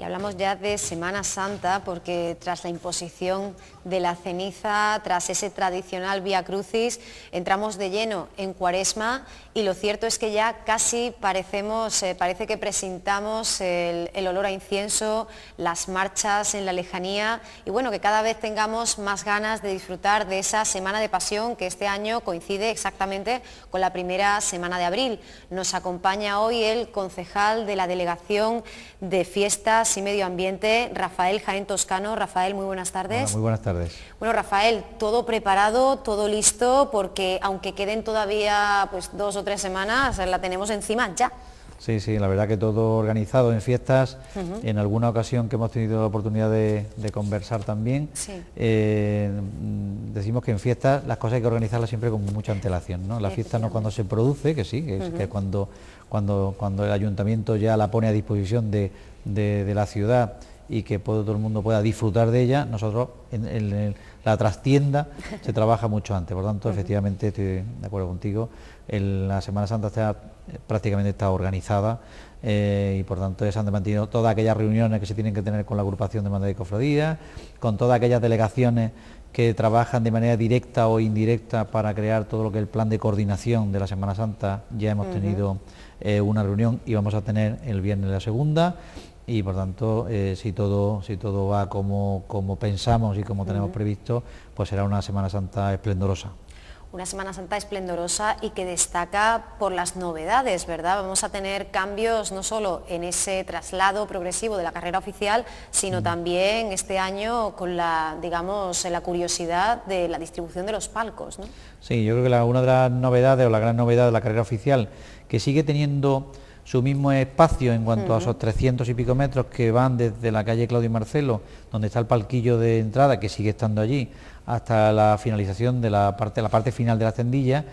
Y hablamos ya de Semana Santa porque tras la imposición de la ceniza, tras ese tradicional Vía Crucis, entramos de lleno en Cuaresma y lo cierto es que ya casi parecemos, eh, parece que presentamos el, olor a incienso, las marchas en la lejanía y bueno, que cada vez tengamos más ganas de disfrutar de esa Semana de Pasión que este año coincide exactamente con la primera semana de abril. Nos acompaña hoy el concejal de la Delegación de Fiestas y Medio Ambiente, Rafael Jaén Toscano. Rafael, muy buenas tardes. muy buenas tardes. Bueno, Rafael, todo preparado, todo listo, porque aunque queden todavía pues, dos o tres semanas, la tenemos encima ya. Sí, sí, la verdad que todo organizado en fiestas, en alguna ocasión que hemos tenido la oportunidad de, conversar también, eh, mm, decimos que en fiestas las cosas hay que organizarlas siempre con mucha antelación, ¿no? La fiesta no cuando se produce, que sí, que es, cuando, cuando, cuando el ayuntamiento ya la pone a disposición de la ciudad y que todo el mundo pueda disfrutar de ella, nosotros en, la trastienda se trabaja mucho antes. Por tanto, efectivamente, estoy de acuerdo contigo, la Semana Santa está eh, prácticamente está organizada eh, y por tanto se han mantenido todas aquellas reuniones que se tienen que tener con la agrupación de Madrid de Cofradía, con todas aquellas delegaciones que trabajan de manera directa o indirecta para crear todo lo que es el plan de coordinación de la Semana Santa. Ya hemos tenido eh, una reunión y vamos a tener el viernes la segunda y por tanto, eh, si, todo, si todo va como, como pensamos y como tenemos previsto, pues será una Semana Santa esplendorosa una Semana Santa esplendorosa y que destaca por las novedades, ¿verdad? Vamos a tener cambios no solo en ese traslado progresivo de la carrera oficial, sino también este año con la, digamos, la curiosidad de la distribución de los palcos, ¿no? Sí, yo creo que una de las novedades o la gran novedad de la carrera oficial que sigue teniendo su mismo espacio en cuanto a esos 300 y pico metros que van desde la calle Claudio Marcelo, donde está el palquillo de entrada, que sigue estando allí, hasta la finalización de la parte, la parte final de la tendilla,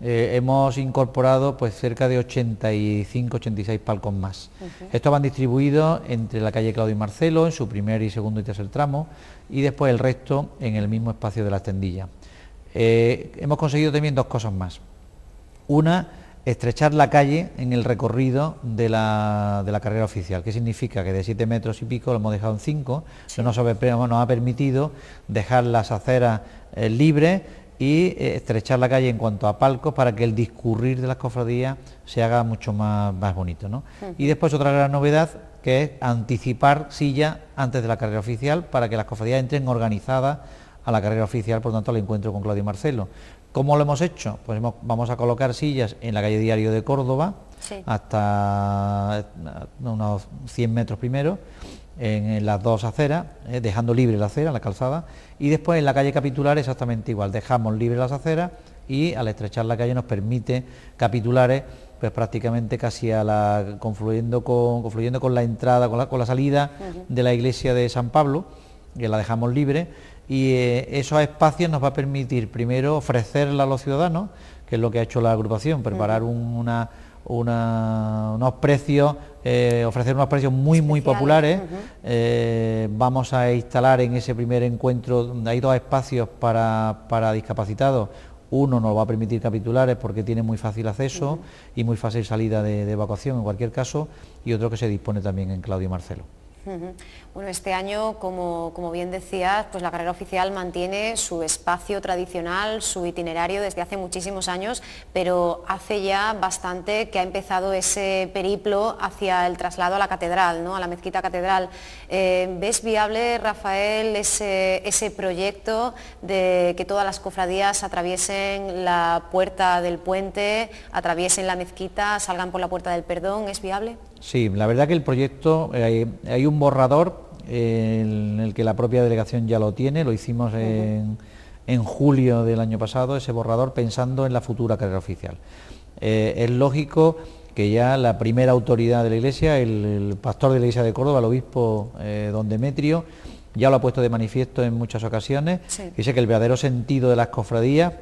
eh, hemos incorporado pues cerca de 85, 86 palcos más. Estos van distribuidos entre la calle Claudio y Marcelo, en su primer y segundo y tercer tramo, y después el resto en el mismo espacio de las tendillas. Eh, hemos conseguido también dos cosas más. Una, estrechar la calle en el recorrido de la, carrera oficial. ¿Qué significa? Que de 7 metros y pico lo hemos dejado en 5, no nos, ha permitido dejar las aceras eh, libres y eh, estrechar la calle en cuanto a palcos para que el discurrir de las cofradías se haga mucho más, bonito. Y después otra gran novedad que es anticipar silla antes de la carrera oficial para que las cofradías entren organizadas a la carrera oficial, por tanto, al encuentro con Claudio y Marcelo. ¿Cómo lo hemos hecho? Pues vamos a colocar sillas en la calle Diario de Córdoba, hasta eh, unos 100 metros primero, en, las dos aceras, eh, dejando libre la acera, la calzada, y después en la calle Capitular exactamente igual, dejamos libre las aceras y al estrechar la calle nos permite capitulares pues prácticamente casi a la confluyendo con con la entrada con la, con la salida de la iglesia de San Pablo que la dejamos libre y eh, esos espacios nos va a permitir primero ofrecerla a los ciudadanos, que es lo que ha hecho la agrupación, preparar unos precios, eh, ofrecer unos precios muy, muy populares. Eh, vamos a instalar en ese primer encuentro, hay dos espacios para, discapacitados, uno nos va a permitir capitulares porque tiene muy fácil acceso y muy fácil salida de, evacuación en cualquier caso, y otro que se dispone también en Claudio Marcelo. Bueno, este año, como, como, bien decías, pues la carrera oficial mantiene su espacio tradicional, su itinerario desde hace muchísimos años, pero hace ya bastante que ha empezado ese periplo hacia el traslado a la catedral, ¿no? a la mezquita catedral. Eh, ¿Ves viable, Rafael, ese, ese proyecto de que todas las cofradías atraviesen la puerta del puente, atraviesen la mezquita, salgan por la puerta del perdón? ¿Es viable? Sí, la verdad que el proyecto, eh, hay un borrador en el que la propia delegación ya lo tiene, lo hicimos en, julio del año pasado, ese borrador, pensando en la futura carrera oficial. Eh, es lógico que ya la primera autoridad de la Iglesia, el, pastor de la Iglesia de Córdoba, el obispo eh, don Demetrio, ya lo ha puesto de manifiesto en muchas ocasiones, y dice que el verdadero sentido de las cofradías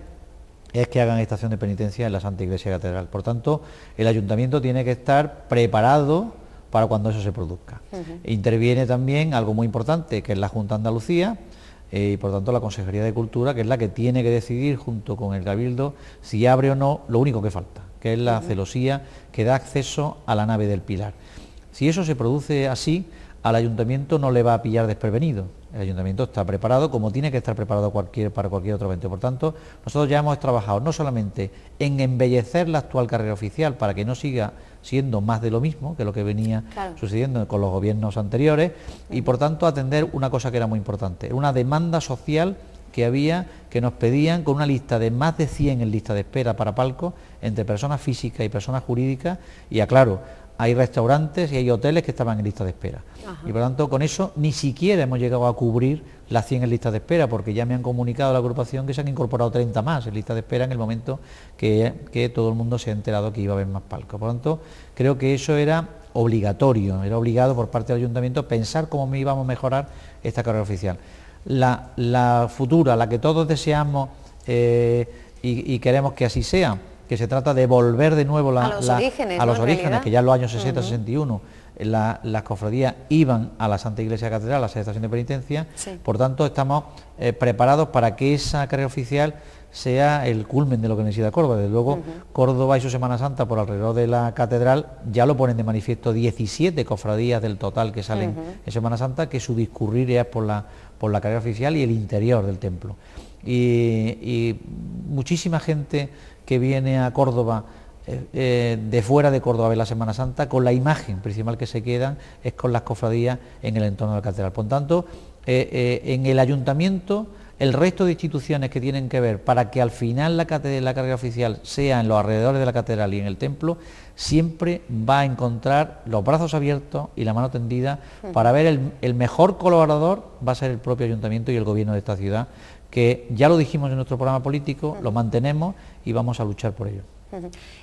es que hagan estación de penitencia en la Santa Iglesia Catedral. Por tanto, el ayuntamiento tiene que estar preparado para cuando eso se produzca. Interviene también algo muy importante, que es la Junta de Andalucía, eh, y por tanto la Consejería de Cultura, que es la que tiene que decidir junto con el Cabildo si abre o no lo único que falta, que es la celosía que da acceso a la nave del Pilar. Si eso se produce así, al ayuntamiento no le va a pillar desprevenido. El ayuntamiento está preparado, como tiene que estar preparado para cualquier otro evento. Por tanto, nosotros ya hemos trabajado no solamente en embellecer la actual carrera oficial para que no siga siendo más de lo mismo que lo que venía sucediendo con los gobiernos anteriores, y por tanto atender una cosa que era muy importante, una demanda social que había, que nos pedían con una lista de más de 100 en lista de espera para palcos entre personas físicas y personas jurídicas, y aclaro, hay restaurantes y hay hoteles que estaban en lista de espera. Y por lo tanto, con eso ni siquiera hemos llegado a cubrir las 100 en lista de espera, porque ya me han comunicado la agrupación que se han incorporado 30 más en lista de espera en el momento que, todo el mundo se ha enterado que iba a haber más palcos. Por lo tanto, creo que eso era obligatorio, era obligado por parte del ayuntamiento pensar cómo íbamos a mejorar esta carrera oficial. La, futura, la que todos deseamos eh, y queremos que así sea, que se trata de volver de nuevo a los orígenes, que ya en los años 60, 61 las cofradías iban a la Santa Iglesia Catedral, a la estación de penitencia, por tanto estamos eh, preparados para que esa carrera oficial sea el culmen de lo que necesita Córdoba. Desde luego, Córdoba y su Semana Santa por alrededor de la catedral ya lo ponen de manifiesto 17 cofradías del total que salen en Semana Santa, que su discurrir es por la, por la carrera oficial y el interior del templo. y muchísima gente que viene a Córdoba eh, eh, de fuera de Córdoba de la Semana Santa, con la imagen principal que se queda... es con las cofradías en el entorno de la catedral. Por tanto, eh, en el ayuntamiento, el resto de instituciones que tienen que ver para que al final la, catedral, la carga oficial sea en los alrededores de la catedral y en el templo, siempre va a encontrar los brazos abiertos y la mano tendida mm. para ver el mejor colaborador va a ser el propio ayuntamiento y el gobierno de esta ciudad que ya lo dijimos en nuestro programa político, lo mantenemos y vamos a luchar por ello.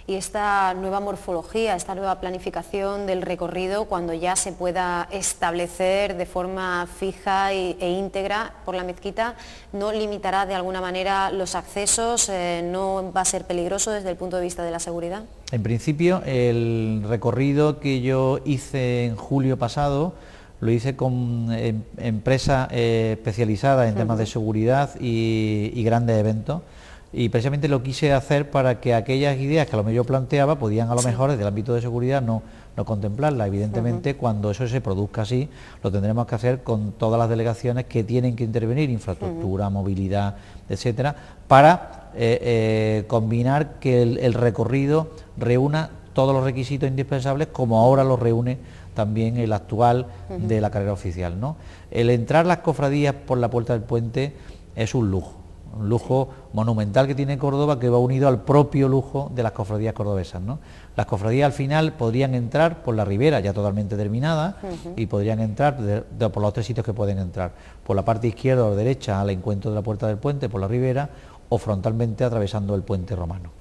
Y esta nueva morfología, esta nueva planificación del recorrido, cuando ya se pueda establecer de forma fija e íntegra por la mezquita, ¿no limitará de alguna manera los accesos? Eh, ¿No va a ser peligroso desde el punto de vista de la seguridad? En principio, el recorrido que yo hice en julio pasado, lo hice con eh, empresas eh, especializadas en temas de seguridad y, grandes eventos. Y precisamente lo quise hacer para que aquellas ideas que a lo mejor yo planteaba podían a lo mejor desde el ámbito de seguridad no, no contemplarlas. Evidentemente cuando eso se produzca así lo tendremos que hacer con todas las delegaciones que tienen que intervenir, infraestructura, movilidad, etcétera, para eh, combinar que el, el recorrido reúna todos los requisitos indispensables como ahora los reúne también el actual de la carrera oficial. ¿no? El entrar las cofradías por la puerta del puente es un lujo, un lujo monumental que tiene Córdoba que va unido al propio lujo de las cofradías cordobesas. Las cofradías al final podrían entrar por la ribera ya totalmente terminada y podrían entrar por los tres sitios que pueden entrar, por la parte izquierda o derecha al encuentro de la puerta del puente por la ribera o frontalmente atravesando el puente romano.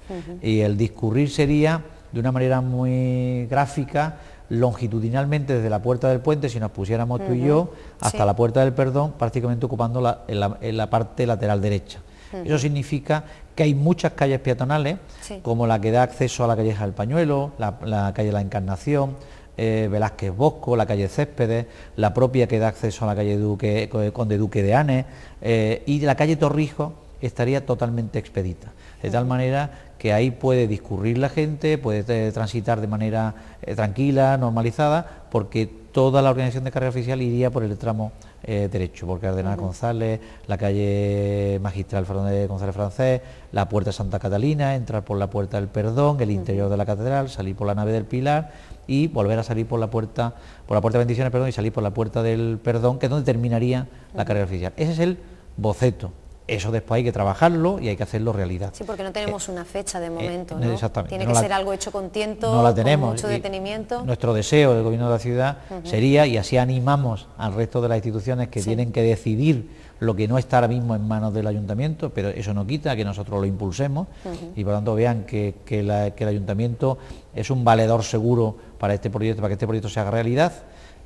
Y el discurrir sería de una manera muy gráfica longitudinalmente desde la puerta del puente, si nos pusiéramos tú y yo, hasta la puerta del perdón, prácticamente ocupando la, la, parte lateral derecha. Eso significa que hay muchas calles peatonales, como la que da acceso a la calleja del Pañuelo, la, calle La Encarnación, eh, Velázquez Bosco, la calle Céspedes, la propia que da acceso a la calle Duque, eh, Conde Duque de Anes eh, y la calle Torrijos, estaría totalmente expedita. De tal manera que ahí puede discurrir la gente, puede eh, transitar de manera eh, tranquila, normalizada, porque toda la organización de carrera oficial iría por el tramo eh, derecho, por Cardenal González, la calle Magistral de González Francés, la Puerta Santa Catalina, entrar por la Puerta del Perdón, el interior de la catedral, salir por la nave del Pilar y volver a salir por la puerta, por la puerta de bendiciones, perdón, y salir por la puerta del perdón, que es donde terminaría la carrera oficial. Ese es el boceto eso después hay que trabajarlo y hay que hacerlo realidad. Sí, porque no tenemos eh, una fecha de eh, momento, Exactamente. Tiene que ser algo hecho con tiento, mucho detenimiento. Nuestro deseo del Gobierno de la ciudad sería, y así animamos al resto de las instituciones que tienen que decidir lo que no está ahora mismo en manos del ayuntamiento, pero eso no quita que nosotros lo impulsemos y por lo tanto vean que, que el ayuntamiento es un valedor seguro para este proyecto, para que este proyecto se haga realidad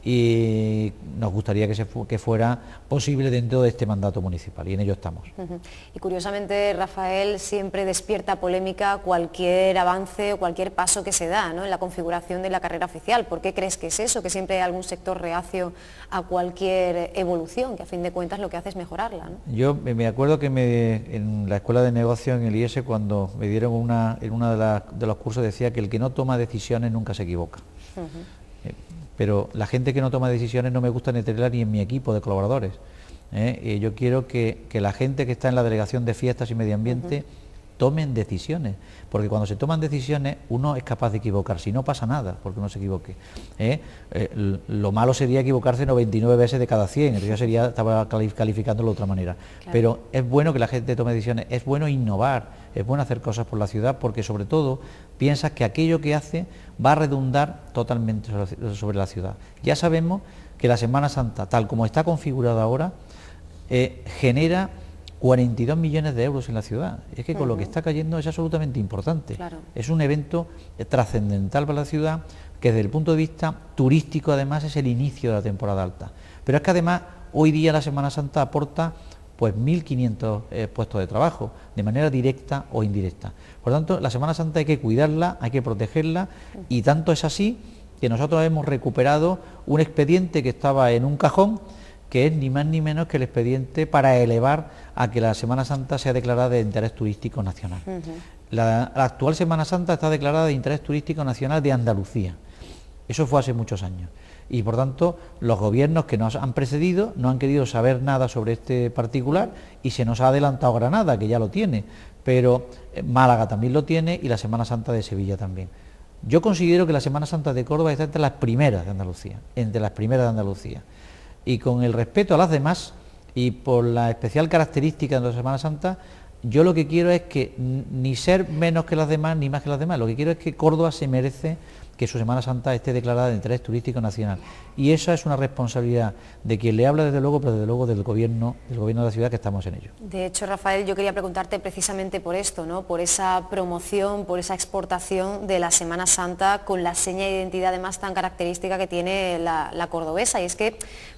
y nos gustaría que, se fuera posible dentro de este mandato municipal y en ello estamos. Y curiosamente, Rafael, siempre despierta polémica cualquier avance o cualquier paso que se da en la configuración de la carrera oficial. ¿Por qué crees que es eso? Que siempre hay algún sector reacio a cualquier evolución, que a fin de cuentas lo que hace es mejorarla. Yo me acuerdo que me, en la escuela de negocio en el IES, cuando me dieron una, en uno de, los cursos, decía que el que no toma decisiones nunca se equivoca pero la gente que no toma decisiones no me gusta ni tenerla ni en mi equipo de colaboradores. ¿eh? yo quiero que, la gente que está en la delegación de fiestas y medio ambiente tomen decisiones, porque cuando se toman decisiones uno es capaz de equivocarse ...si no pasa nada porque uno se equivoque. ¿eh? Eh, lo malo sería equivocarse 99 veces de cada 100, entonces yo sería, estaba calificándolo de otra manera. Pero es bueno que la gente tome decisiones, es bueno innovar, es bueno hacer cosas por la ciudad porque sobre todo piensas que aquello que hace va a redundar totalmente sobre la ciudad. Ya sabemos que la Semana Santa, tal como está configurada ahora, eh, genera 42 millones de euros en la ciudad. Es que con lo que está cayendo es absolutamente importante. Es un evento trascendental para la ciudad que desde el punto de vista turístico además es el inicio de la temporada alta. Pero es que además hoy día la Semana Santa aporta pues 1.500 eh, puestos de trabajo, de manera directa o indirecta. Por lo tanto, la Semana Santa hay que cuidarla, hay que protegerla y tanto es así que nosotros hemos recuperado un expediente que estaba en un cajón, que es ni más ni menos que el expediente para elevar a que la Semana Santa sea declarada de interés turístico nacional. la, la, actual Semana Santa está declarada de interés turístico nacional de Andalucía. Eso fue hace muchos años. Y por tanto, los gobiernos que nos han precedido no han querido saber nada sobre este particular y se nos ha adelantado Granada, que ya lo tiene, pero eh, Málaga también lo tiene y la Semana Santa de Sevilla también. Yo considero que la Semana Santa de Córdoba está entre las primeras de Andalucía, entre las primeras de Andalucía. Y con el respeto a las demás, y por la especial característica de la Semana Santa, yo lo que quiero es que ni ser menos que las demás, ni más que las demás, lo que quiero es que Córdoba se merece que su Semana Santa esté declarada de interés turístico nacional. Y esa es una responsabilidad de quien le habla desde luego, pero desde luego del gobierno, del gobierno de la ciudad que estamos en ello. De hecho, Rafael, yo quería preguntarte precisamente por esto, ¿no? Por esa promoción, por esa exportación de la Semana Santa con la seña de identidad además tan característica que tiene la, la cordobesa. Y es que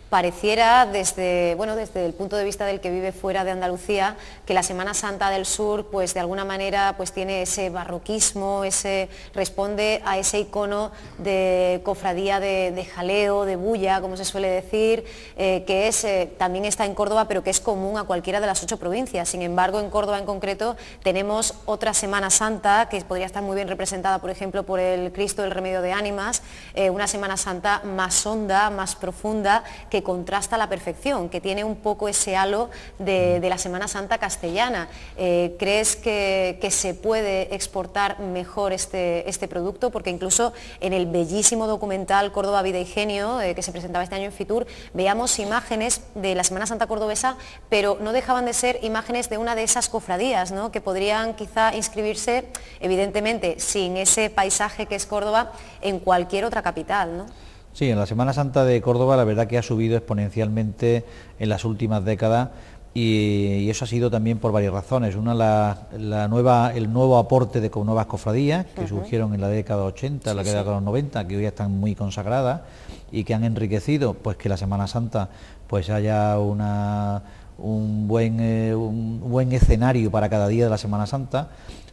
pareciera desde, bueno, desde el punto de vista del que vive fuera de Andalucía que la Semana Santa del Sur pues de alguna manera pues tiene ese barroquismo, ese, responde a ese icono de cofradía de, jaleo, de bulla, como se suele decir, eh, que es, eh, también está en Córdoba pero que es común a cualquiera de las ocho provincias. Sin embargo, en Córdoba en concreto tenemos otra Semana Santa que podría estar muy bien representada, por ejemplo, por el Cristo del Remedio de Ánimas, eh, una Semana Santa más honda, más profunda, que que contrasta a la perfección, que tiene un poco ese halo de, mm. la Semana Santa castellana. Eh, ¿Crees que, se puede exportar mejor este, este, producto? Porque incluso en el bellísimo documental Córdoba Vida y Genio, eh, que se presentaba este año en Fitur, veíamos imágenes de la Semana Santa cordobesa, pero no dejaban de ser imágenes de una de esas cofradías, ¿no? que podrían quizá inscribirse, evidentemente, sin ese paisaje que es Córdoba, en cualquier otra capital. ¿no? Sí, en la Semana Santa de Córdoba la verdad que ha subido exponencialmente en las últimas décadas y, eso ha sido también por varias razones. Una, la, nueva, el nuevo aporte de nuevas cofradías que surgieron en la década 80, la década de los 90, que hoy están muy consagradas y que han enriquecido pues que la Semana Santa pues haya una, un, buen, eh, un buen escenario para cada día de la Semana Santa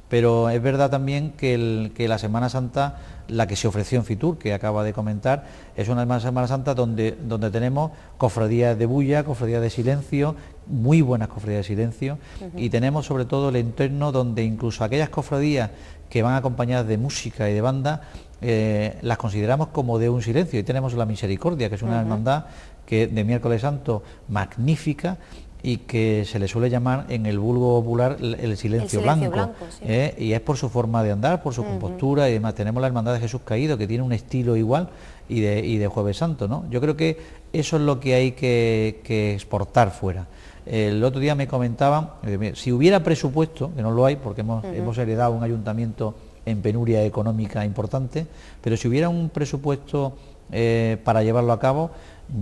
pero es verdad también que, la Semana Santa, la que se ofreció en Fitur, que acaba de comentar, es una Semana Santa donde, tenemos cofradías de bulla, cofradías de silencio, muy buenas cofradías de silencio, y tenemos sobre todo el entorno donde incluso aquellas cofradías que van acompañadas de música y de banda, eh, las consideramos como de un silencio, y tenemos la misericordia, que es una hermandad que de miércoles santo magnífica y que se le suele llamar en el vulgo popular el, silencio, blanco. ¿eh? Y es por su forma de andar, por su compostura y demás. Tenemos la Hermandad de Jesús Caído, que tiene un estilo igual y de, Jueves Santo, ¿no? Yo creo que eso es lo que hay que, exportar fuera. El otro día me comentaban, eh, si hubiera presupuesto, que no lo hay porque hemos, heredado un ayuntamiento en penuria económica importante, pero si hubiera un presupuesto eh, para llevarlo a cabo,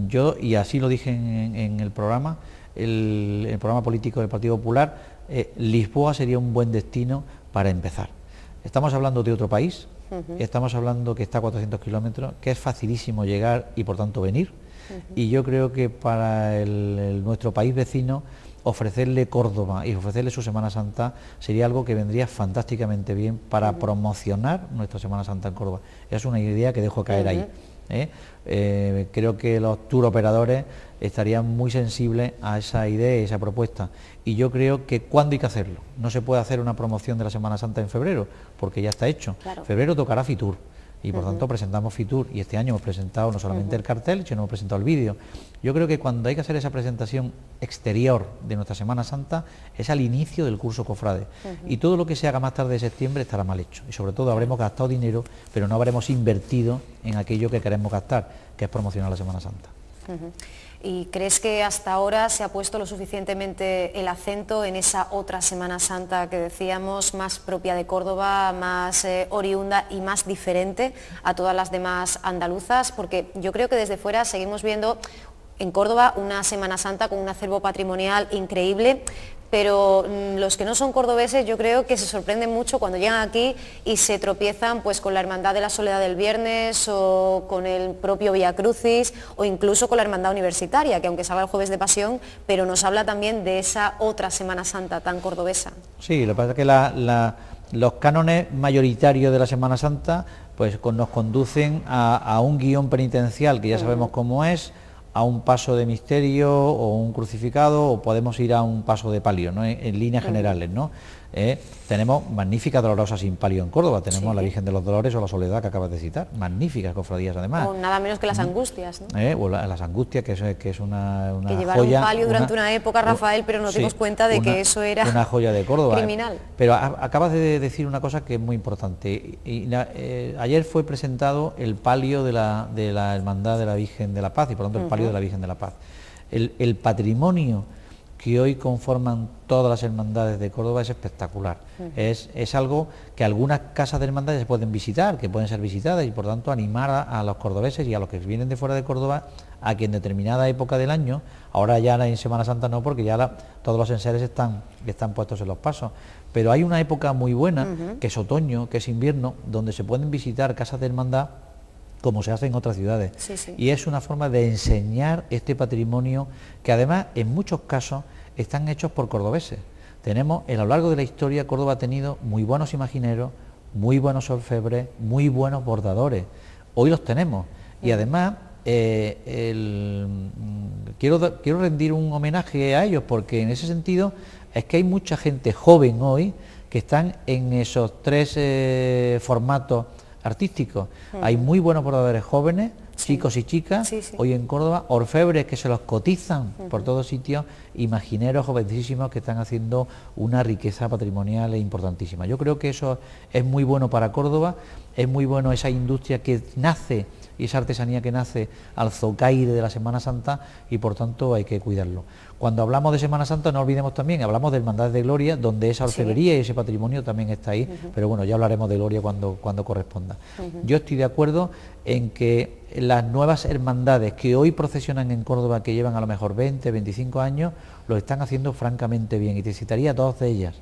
yo, y así lo dije en el programa, el, programa político del Partido Popular, eh, Lisboa sería un buen destino para empezar. Estamos hablando de otro país, estamos hablando que está a 400 kilómetros, que es facilísimo llegar y por tanto venir. Y yo creo que para nuestro país vecino ofrecerle Córdoba y ofrecerle su Semana Santa sería algo que vendría fantásticamente bien para promocionar nuestra Semana Santa en Córdoba. Es una idea que dejo caer ahí. ¿eh? Eh, creo que los tour operadores estarían muy sensibles a esa idea y esa propuesta. Y yo creo que cuándo hay que hacerlo. No se puede hacer una promoción de la Semana Santa en febrero, porque ya está hecho. Febrero tocará Fitur y por tanto presentamos Fitur y este año hemos presentado no solamente el cartel, sino hemos presentado el vídeo. Yo creo que cuando hay que hacer esa presentación exterior de nuestra Semana Santa es al inicio del curso Cofrade y todo lo que se haga más tarde de septiembre estará mal hecho y sobre todo habremos gastado dinero pero no habremos invertido en aquello que queremos gastar, que es promocionar la Semana Santa. ¿Y crees que hasta ahora se ha puesto lo suficientemente el acento en esa otra Semana Santa que decíamos, más propia de Córdoba, más eh, oriunda y más diferente a todas las demás andaluzas? Porque yo creo que desde fuera seguimos viendo en Córdoba una Semana Santa con un acervo patrimonial increíble, pero mm, los que no son cordobeses yo creo que se sorprenden mucho cuando llegan aquí y se tropiezan pues con la Hermandad de la Soledad del Viernes o con el propio Via Crucis o incluso con la Hermandad Universitaria, que aunque salga el Jueves de Pasión, pero nos habla también de esa otra Semana Santa tan cordobesa. Sí, lo que pasa es que los cánones mayoritarios de la Semana Santa pues, nos conducen a un guión penitencial que ya sabemos cómo es, a un paso de misterio o un crucificado o podemos ir a un paso de palio, en, líneas generales. ¿no? Eh, tenemos magníficas dolorosas sin palio en Córdoba, tenemos la Virgen de los Dolores o la Soledad que acabas de citar, magníficas cofradías además. nada menos que las angustias, eh, las angustias, que es, una, Que llevaron palio durante una época, Rafael, pero nos dimos cuenta de que eso era... Una joya de Córdoba. Eh. Criminal. Pero acabas de decir una cosa que es muy importante. Y ayer fue presentado el palio de la, Hermandad de la Virgen de la Paz, y por lo tanto el palio de la Virgen de la Paz. el patrimonio que hoy conforman todas las hermandades de Córdoba es espectacular. es, es, algo que algunas casas de hermandades se pueden visitar, que pueden ser visitadas y por tanto animar a, los cordobeses y a los que vienen de fuera de Córdoba a que en determinada época del año, ahora ya en Semana Santa no, porque ya todos los enseres están, están puestos en los pasos, pero hay una época muy buena, que es otoño, que es invierno, donde se pueden visitar casas de hermandad como se hace en otras ciudades. Y es una forma de enseñar este patrimonio que además en muchos casos están hechos por cordobeses. Tenemos, a lo largo de la historia, Córdoba ha tenido muy buenos imagineros, muy buenos orfebres, muy buenos bordadores. Hoy los tenemos. Y además, eh, mm, quiero, rendir un homenaje a ellos, porque en ese sentido es que hay mucha gente joven hoy que están en esos tres eh, formatos artísticos. Hay muy buenos bordadores jóvenes chicos y chicas, hoy en Córdoba, orfebres que se los cotizan por todos sitios, imagineros jovencísimos que están haciendo una riqueza patrimonial importantísima. Yo creo que eso es muy bueno para Córdoba, es muy bueno esa industria que nace y esa artesanía que nace al zocaire de la Semana Santa y por tanto hay que cuidarlo. Cuando hablamos de Semana Santa no olvidemos también, hablamos de Hermandades de Gloria, donde esa orfebrería y ese patrimonio también está ahí, pero bueno, ya hablaremos de Gloria cuando, cuando corresponda. Yo estoy de acuerdo en que las nuevas hermandades que hoy procesionan en Córdoba, que llevan a lo mejor 20, 25 años, lo están haciendo francamente bien y te citaría dos de ellas.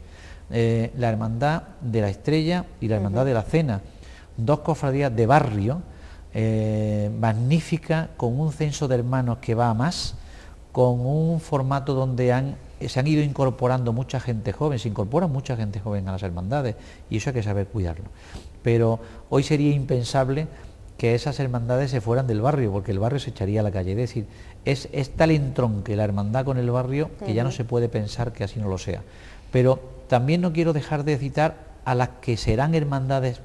Eh, la Hermandad de la Estrella y la Hermandad de la Cena, dos cofradías de barrio eh, magnífica, con un censo de hermanos que va a más, con un formato donde se han ido incorporando mucha gente joven, se incorpora mucha gente joven a las hermandades y eso hay que saber cuidarlo. Pero hoy sería impensable que esas hermandades se fueran del barrio, porque el barrio se echaría a la calle. Es decir, es, tal entronque la hermandad con el barrio que ya no se puede pensar que así no lo sea. Pero también no quiero dejar de citar a las que serán hermandades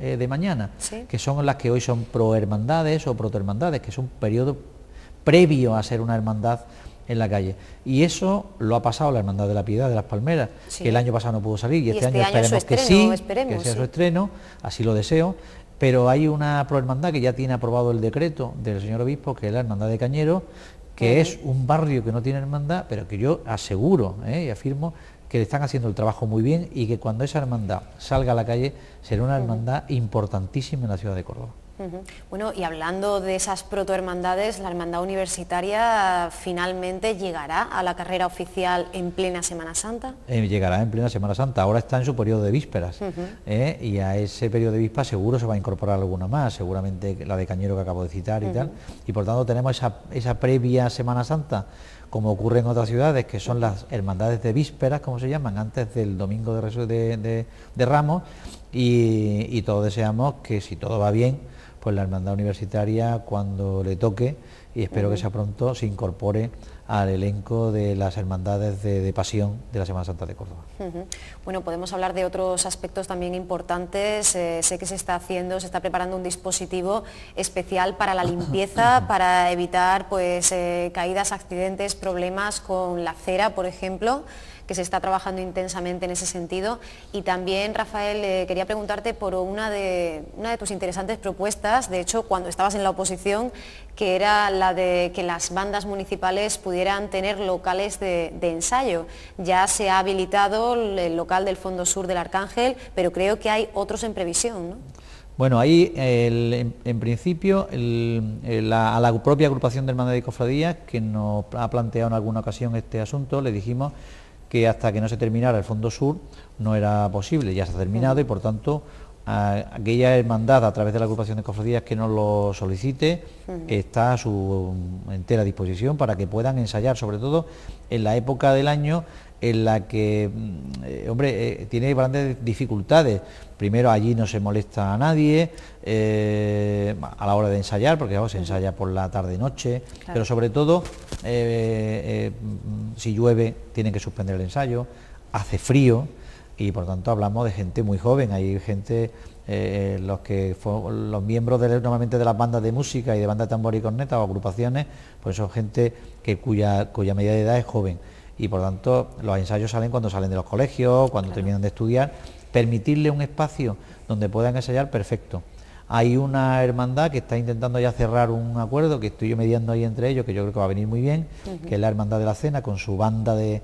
eh, de, mañana, que son las que hoy son prohermandades o proto-hermandades... que es un periodo previo a ser una hermandad en la calle. Y eso lo ha pasado la Hermandad de la Piedad de las Palmeras, que el año pasado no pudo salir y, este, este, año, esperemos que sí, que sea su estreno, así lo deseo. Pero hay una pro-hermandad... que ya tiene aprobado el decreto del señor obispo, que es la Hermandad de Cañero, que es un barrio que no tiene hermandad, pero que yo aseguro eh, y afirmo que están haciendo el trabajo muy bien y que cuando esa hermandad salga a la calle será una hermandad importantísima en la ciudad de Córdoba. Bueno, y hablando de esas protohermandades, la hermandad universitaria finalmente llegará a la carrera oficial en plena Semana Santa. Eh, llegará en plena Semana Santa, ahora está en su periodo de vísperas eh, y a ese periodo de vísperas seguro se va a incorporar alguna más, seguramente la de Cañero que acabo de citar y tal, y por tanto tenemos esa previa Semana Santa como ocurre en otras ciudades, que son las hermandades de vísperas, como se llaman, antes del domingo de, de, Ramos, y, todos deseamos que si todo va bien, pues la hermandad universitaria, cuando le toque, y espero que sea pronto, se incorpore al elenco de las hermandades de, pasión de la Semana Santa de Córdoba. Bueno, podemos hablar de otros aspectos también importantes. Eh, sé que se está haciendo, se está preparando un dispositivo especial para la limpieza, para evitar pues, eh, caídas, accidentes, problemas con la cera, por ejemplo que se está trabajando intensamente en ese sentido. Y también, Rafael, eh, quería preguntarte por una de, una de tus interesantes propuestas, de hecho, cuando estabas en la oposición, que era la de que las bandas municipales pudieran tener locales de, ensayo. Ya se ha habilitado el local del Fondo Sur del Arcángel, pero creo que hay otros en previsión. ¿no? Bueno, ahí en, principio a, la propia agrupación del Hermandad de Cofradías, que nos ha planteado en alguna ocasión este asunto, le dijimos que hasta que no se terminara el Fondo Sur no era posible, ya se ha terminado y por tanto aquella hermandad a través de la agrupación de cofradías que nos lo solicite está a su entera disposición para que puedan ensayar, sobre todo en la época del año en la que, mm, eh, hombre, eh, tiene grandes dificultades. Primero, allí no se molesta a nadie eh, a la hora de ensayar, porque se ensaya por la tarde-noche, pero sobre todo, mm, si llueve, tienen que suspender el ensayo, hace frío, y por tanto hablamos de gente muy joven, hay gente los que los miembros normalmente de las bandas de música y de bandas de tambor y corneta o agrupaciones, pues son gente que cuya, cuya media de edad es joven y por tanto los ensayos salen cuando salen de los colegios, cuando terminan de estudiar, permitirle un espacio donde puedan ensayar perfecto. Hay una hermandad que está intentando ya cerrar un acuerdo que estoy yo mediando ahí entre ellos, que yo creo que va a venir muy bien, que es la Hermandad de la Cena con su banda de,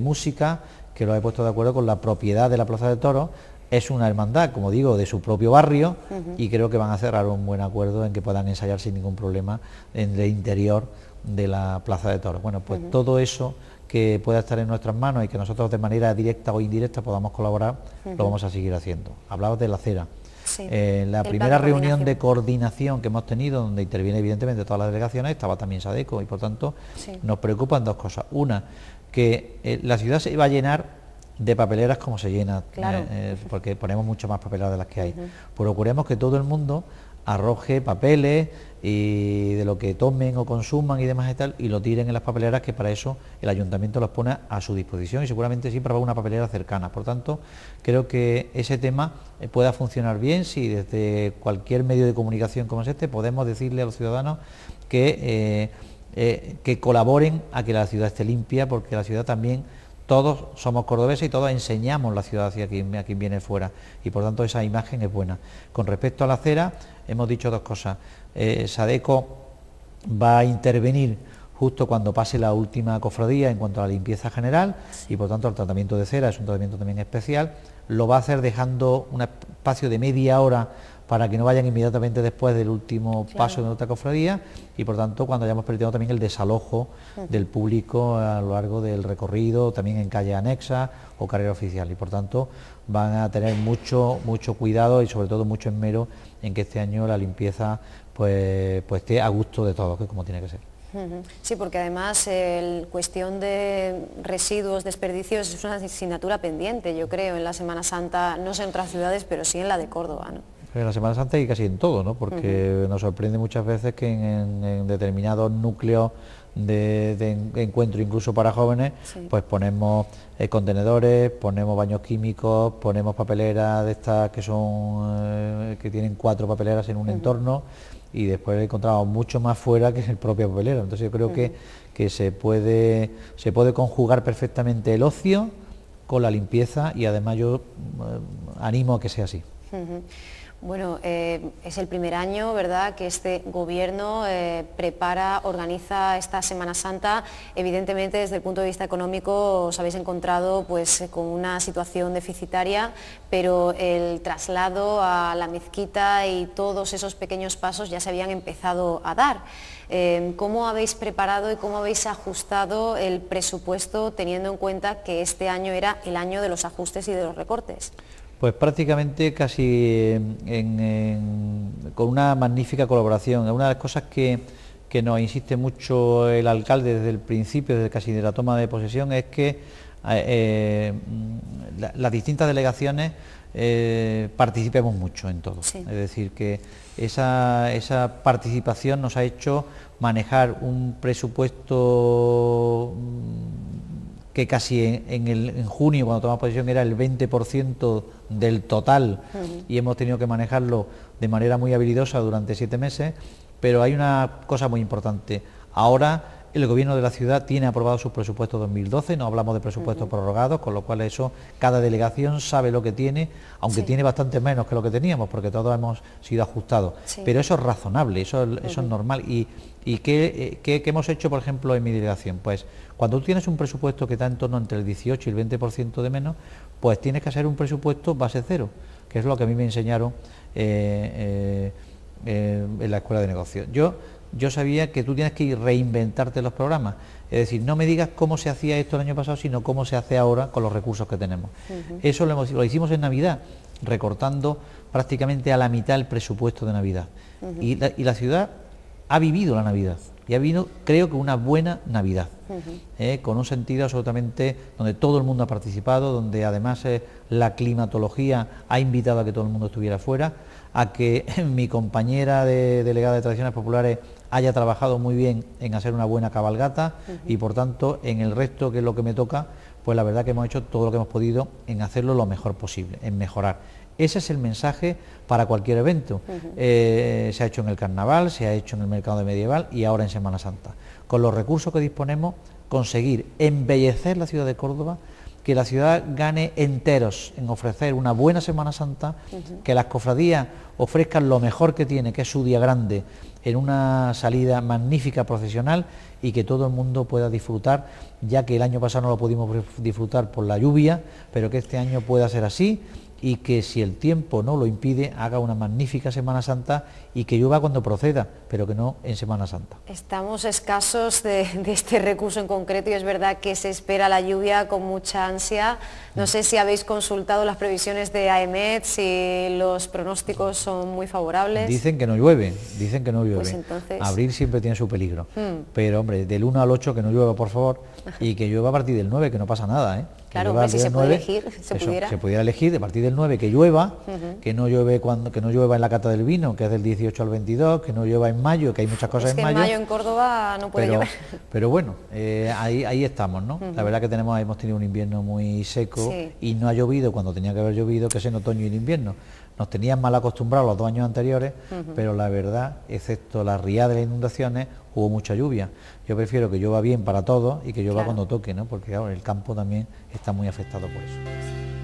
música, que lo he puesto de acuerdo con la propiedad de la Plaza de Toros, es una hermandad, como digo, de su propio barrio y creo que van a cerrar un buen acuerdo en que puedan ensayar sin ningún problema en el interior de la Plaza de Toros. Bueno, pues todo eso que pueda estar en nuestras manos y que nosotros de manera directa o indirecta podamos colaborar, lo vamos a seguir haciendo. ...hablaba de la cera. Eh, la primera reunión de coordinación que hemos tenido, donde interviene evidentemente todas las delegaciones, estaba también Sadeco y por tanto nos preocupan dos cosas. Una, que eh, la ciudad se iba a llenar de papeleras como se llena, eh, porque ponemos mucho más papelera de las que hay. Procuremos pues que todo el mundo arroje papeles y de lo que tomen o consuman y demás y tal, y lo tiren en las papeleras que para eso el ayuntamiento los pone a su disposición y seguramente siempre va a una papelera cercana. Por tanto, creo que ese tema eh, pueda funcionar bien si desde cualquier medio de comunicación como es este podemos decirle a los ciudadanos que, eh, eh, que colaboren a que la ciudad esté limpia, porque la ciudad también todos somos cordobeses y todos enseñamos la ciudad hacia quien, a viene fuera y por tanto esa imagen es buena. Con respecto a la cera, hemos dicho dos cosas. Eh, Sadeco va a intervenir justo cuando pase la última cofradía en cuanto a la limpieza general y por tanto el tratamiento de cera es un tratamiento también especial. Lo va a hacer dejando un espacio de media hora para que no vayan inmediatamente después del último paso de nuestra cofradía y por tanto cuando hayamos perdido también el desalojo del público a lo largo del recorrido, también en calle anexa o carrera oficial y por tanto van a tener mucho, mucho cuidado y sobre todo mucho esmero en que este año la limpieza pues, pues esté a gusto de todos, que como tiene que ser. Sí, porque además la cuestión de residuos, desperdicios, es una asignatura pendiente, yo creo, en la Semana Santa, no sé en otras ciudades, pero sí en la de Córdoba. ¿no? en la Semana Santa y casi en todo, porque nos sorprende muchas veces que en, determinados núcleos de, encuentro incluso para jóvenes, pues ponemos eh, contenedores, ponemos baños químicos, ponemos papeleras de estas que son eh, que tienen cuatro papeleras en un entorno y después encontramos mucho más fuera que el propio papelero. Entonces yo creo que, que se puede se puede conjugar perfectamente el ocio con la limpieza y además yo eh, animo a que sea así. Bueno, eh, es el primer año, ¿verdad?, que este gobierno eh, prepara, organiza esta Semana Santa. Evidentemente, desde el punto de vista económico, os habéis encontrado pues, eh, con una situación deficitaria, pero el traslado a la mezquita y todos esos pequeños pasos ya se habían empezado a dar. ¿Cómo habéis preparado y cómo habéis ajustado el presupuesto teniendo en cuenta que este año era el año de los ajustes y de los recortes? Pues prácticamente casi con una magnífica colaboración. Una de las cosas que, nos insiste mucho el alcalde desde el principio, desde casi de la toma de posesión, es que eh, eh, las distintas delegaciones eh, participemos mucho en todo. Es decir, que esa, esa participación nos ha hecho manejar un presupuesto que casi en, junio, cuando tomamos posición era el 20% del total y hemos tenido que manejarlo de manera muy habilidosa durante siete meses, pero hay una cosa muy importante. Ahora el gobierno de la ciudad tiene aprobado su presupuesto 2012, no hablamos de presupuestos prorrogados, con lo cual eso, cada delegación sabe lo que tiene, aunque tiene bastante menos que lo que teníamos, porque todos hemos sido ajustados. Pero eso es razonable, eso, es, normal. ¿Y, eh, qué, hemos hecho, por ejemplo, en mi delegación? Pues cuando tú tienes un presupuesto que está en torno entre el 18 y el 20% de menos, pues tienes que hacer un presupuesto base cero, que es lo que a mí me enseñaron eh, eh, en la escuela de negocios. Yo yo sabía que tú tienes que reinventarte los programas. Es decir, no me digas cómo se hacía esto el año pasado, sino cómo se hace ahora con los recursos que tenemos. Eso lo, hicimos en Navidad, recortando prácticamente a la mitad el presupuesto de Navidad. y, la, ciudad ha vivido la Navidad, y ha vivido, creo que, una buena Navidad, ¿eh? con un sentido absolutamente donde todo el mundo ha participado, donde además eh, la climatología ha invitado a que todo el mundo estuviera fuera a que mi compañera de delegada de Tradiciones Populares haya trabajado muy bien en hacer una buena cabalgata y por tanto en el resto, que es lo que me toca, pues la verdad que hemos hecho todo lo que hemos podido en hacerlo lo mejor posible, en mejorar. Ese es el mensaje para cualquier evento. Eh, se ha hecho en el carnaval, se ha hecho en el mercado de medieval y ahora en Semana Santa. Con los recursos que disponemos, conseguir embellecer la ciudad de Córdoba que la ciudad gane enteros en ofrecer una buena Semana Santa, que las cofradías ofrezcan lo mejor que tiene, que es su día grande, en una salida magnífica profesional y que todo el mundo pueda disfrutar, ya que el año pasado no lo pudimos disfrutar por la lluvia, pero que este año pueda ser así y que si el tiempo no lo impide, haga una magnífica Semana Santa y que llueva cuando proceda, pero que no en Semana Santa. Estamos escasos de, este recurso en concreto y es verdad que se espera la lluvia con mucha ansia. No sé si habéis consultado las previsiones de AEMET, si los pronósticos son muy favorables. Dicen que no llueve, dicen que no llueve. Pues Abril siempre tiene su peligro. Hmm. Pero hombre, del 1 al 8 que no llueva, por favor, y que llueva a partir del 9, que no pasa nada. ¿eh? Claro, si se elegir, se pudiera. Se pudiera elegir a partir del 9 que llueva, que no llueve cuando que no llueva en la cata del vino, que es del 18 al 22, que no llueva en mayo, que hay muchas cosas en mayo. En mayo en Córdoba no puede pero, llover. Pero bueno, eh, ahí, estamos, ¿no? La verdad que tenemos hemos tenido un invierno muy seco y no ha llovido cuando tenía que haber llovido, que es en otoño y en invierno. Nos tenían mal acostumbrados los dos años anteriores, pero la verdad, excepto la riada de las inundaciones, hubo mucha lluvia. Yo prefiero que llueva bien para todos y que llueva cuando toque, ¿no? porque ahora el campo también está muy afectado por eso.